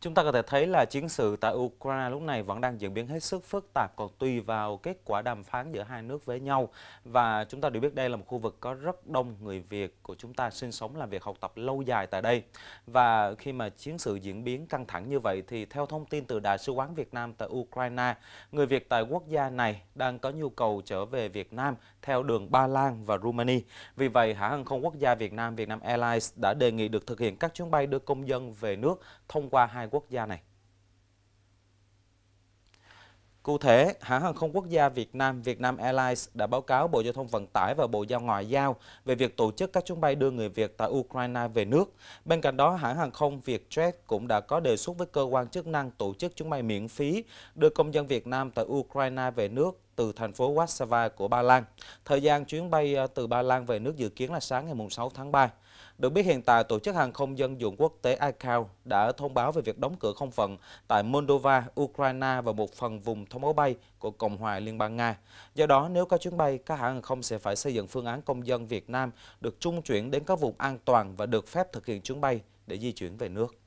Chúng ta có thể thấy là chiến sự tại Ukraine lúc này vẫn đang diễn biến hết sức phức tạp còn tùy vào kết quả đàm phán giữa hai nước với nhau. Và chúng ta đều biết đây là một khu vực có rất đông người Việt của chúng ta sinh sống, làm việc, học tập lâu dài tại đây. Và khi mà chiến sự diễn biến căng thẳng như vậy thì theo thông tin từ Đại sứ quán Việt Nam tại Ukraine, người Việt tại quốc gia này đang có nhu cầu trở về Việt Nam theo đường Ba Lan và Rumani. Vì vậy, hãng hàng không quốc gia Việt Nam Vietnam Airlines đã đề nghị được thực hiện các chuyến bay đưa công dân về nước thông qua hai hai quốc gia này. Cụ thể, hãng hàng không quốc gia Việt Nam Vietnam Airlines đã báo cáo Bộ Giao thông Vận tải và Bộ Giao Ngoại giao về việc tổ chức các chuyến bay đưa người Việt tại Ukraine về nước. Bên cạnh đó, hãng hàng không Vietjet cũng đã có đề xuất với cơ quan chức năng tổ chức chuyến bay miễn phí đưa công dân Việt Nam tại Ukraine về nước từ thành phố Warsaw của Ba Lan. Thời gian chuyến bay ờ, từ Ba Lan về nước dự kiến là sáng ngày 6 tháng 3. Được biết hiện tại, Tổ chức Hàng không Dân dụng Quốc tế ICAO đã thông báo về việc đóng cửa không phận tại Moldova, Ukraine và một phần vùng thông báo bay của Cộng hòa Liên bang Nga. Do đó, nếu có chuyến bay, các hãng hàng không sẽ phải xây dựng phương án công dân Việt Nam được trung chuyển đến các vùng an toàn và được phép thực hiện chuyến bay để di chuyển về nước.